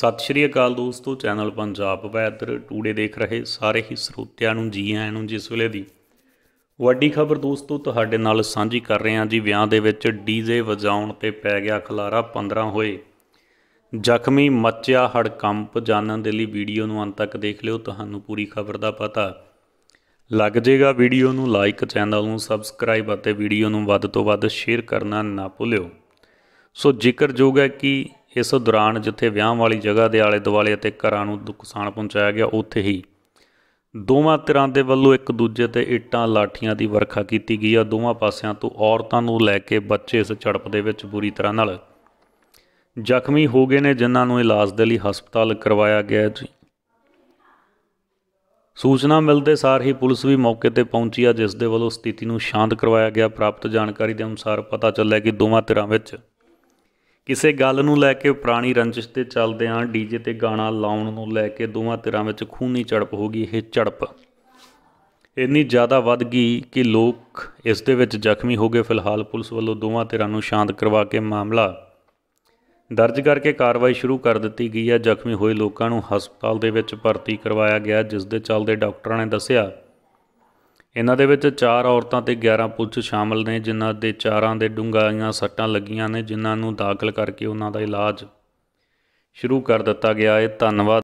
ਸਤਿ ਸ਼੍ਰੀ ਅਕਾਲ ਦੋਸਤੋ channel Punjab weather today ਦੇਖ ਰਹੇ ਸਾਰੇ ਹੀ ਸਰੋਤਿਆਂ ਨੂੰ ਜੀ ਆਇਆਂ ਨੂੰ ਜਿਸ ਵੇਲੇ ਦੀ ਵੱਡੀ ਖਬਰ ਦੋਸਤੋ ਤੁਹਾਡੇ ਨਾਲ ਸਾਂਝੀ ਕਰ ਰਹੇ ਹਾਂ ਜੀ ਵਿਆਹ ਦੇ ਵਿੱਚ ਡੀਜੇ ਵਜਾਉਣ ਤੇ ਪੈ ਗਿਆ ਖਲਾਰਾ 15 ਹੋਏ ਜ਼ਖਮੀ ਮੱਚਿਆ ਹੜਕੰਪ ਜਾਣਨ ਦੇ ਲਈ ਵੀਡੀਓ ਨੂੰ ਅੰਤ ਤੱਕ ਦੇਖ ਲਿਓ ਤੁਹਾਨੂੰ ਪੂਰੀ ਖਬਰ ਦਾ ਪਤਾ ਲੱਗ ਜੇਗਾ ਵੀਡੀਓ ਨੂੰ ਲਾਈਕ ਚੈਨਲ ਨੂੰ ਸਬਸਕ੍ਰਾਈਬ ਅਤੇ ਵੀਡੀਓ ਨੂੰ ਵੱਧ ਤੋਂ ਵੱਧ ਸ਼ੇਅਰ ਕਰਨਾ ਨਾ ਭੁੱਲਿਓ ਸੋ ਜ਼ਿਕਰਯੋਗ ਹੈ ਕਿ ਇਸ ਦੌਰਾਨ ਜਿੱਥੇ ਵਿਆਹ ਵਾਲੀ ਜਗ੍ਹਾ ਦੇ ਆਲੇ ਦੁਆਲੇ ਅਤੇ ਘਰਾਂ ਨੂੰ ਨੁਕਸਾਨ ਪਹੁੰਚਾਇਆ ਗਿਆ ਉੱਥੇ ਹੀ ਦੋਵਾਂ ਧਿਰਾਂ ਦੇ ਵੱਲੋਂ ਇੱਕ ਦੂਜੇ ਤੇ ਇੱਟਾਂ ਲਾਠੀਆਂ ਦੀ ਵਰਖਾ ਕੀਤੀ ਗਈ ਆ ਦੋਵਾਂ ਪਾਸਿਆਂ ਤੋਂ ਔਰਤਾਂ ਨੂੰ ਲੈ ਕੇ ਬੱਚੇ ਇਸ ਝੜਪ ਦੇ ਵਿੱਚ ਬੁਰੀ ਤਰ੍ਹਾਂ ਨਾਲ ਜ਼ਖਮੀ ਹੋ ਗਏ ਨੇ ਜਿਨ੍ਹਾਂ ਨੂੰ ਇਲਾਜ ਦੇ ਲਈ ਹਸਪਤਾਲ ਕਰਵਾਇਆ ਗਿਆ ਜੀ ਸੂਚਨਾ ਮਿਲਦੇ ਸਾਰ ਹੀ ਪੁਲਿਸ ਵੀ ਮੌਕੇ ਤੇ ਪਹੁੰਚੀ ਆ ਜਿਸ ਦੇ ਵੱਲੋਂ ਸਥਿਤੀ ਨੂੰ ਸ਼ਾਂਤ ਕਰਵਾਇਆ ਗਿਆ ਪ੍ਰਾਪਤ ਜਾਣਕਾਰੀ ਦੇ ਅਨੁਸਾਰ ਪਤਾ ਚੱਲਿਆ ਕਿ ਦੋਵਾਂ ਧਿਰਾਂ ਵਿੱਚ ਕਿਸੇ ਗੱਲ ਨੂੰ ਲੈ ਕੇ ਪੁਰਾਣੀ ਰੰਜਿਸ਼ ਤੇ ਚੱਲਦੇ ਆਂ ਡੀਜੇ ਤੇ ਗਾਣਾ ਲਾਉਣ ਨੂੰ ਲੈ ਕੇ ਦੋਵਾਂ ਧਿਰਾਂ ਵਿੱਚ ਖੂਨੀ ਝੜਪ ਹੋ ਗਈ ਇਹ ਝੜਪ ਇੰਨੀ ਜ਼ਿਆਦਾ ਵੱਧ ਗਈ ਕਿ ਲੋਕ ਇਸ ਦੇ ਵਿੱਚ ਜ਼ਖਮੀ ਹੋ ਗਏ ਫਿਲਹਾਲ ਪੁਲਿਸ ਵੱਲੋਂ ਦੋਵਾਂ ਧਿਰਾਂ ਨੂੰ ਸ਼ਾਂਤ ਕਰਵਾ ਕੇ ਮਾਮਲਾ ਦਰਜ ਕਰਕੇ ਕਾਰਵਾਈ ਸ਼ੁਰੂ ਕਰ ਦਿੱਤੀ ਗਈ ਹੈ ਜ਼ਖਮੀ ਹੋਏ ਲੋਕਾਂ ਨੂੰ ਹਸਪਤਾਲ ਦੇ ਵਿੱਚ ਭਰਤੀ ਕਰਵਾਇਆ ਗਿਆ ਜਿਸ ਦੇ ਚੱਲਦੇ ਡਾਕਟਰਾਂ ਨੇ ਦੱਸਿਆ ਇਹਨਾਂ ਦੇ ਵਿੱਚ ਚਾਰ ਔਰਤਾਂ ਤੇ 11 ਪੁਲਿਸ ਸ਼ਾਮਲ ਨੇ ਜਿਨ੍ਹਾਂ ਦੇ ਚਾਰਾਂ ਦੇ ਡੂੰਘਾਈਆਂ ਸੱਟਾਂ ਲੱਗੀਆਂ ਨੇ ਜਿਨ੍ਹਾਂ ਨੂੰ ਦਾਖਲ ਕਰਕੇ ਉਹਨਾਂ ਦਾ ਇਲਾਜ ਸ਼ੁਰੂ ਕਰ ਦਿੱਤਾ ਗਿਆ ਹੈ ਧੰਨਵਾਦ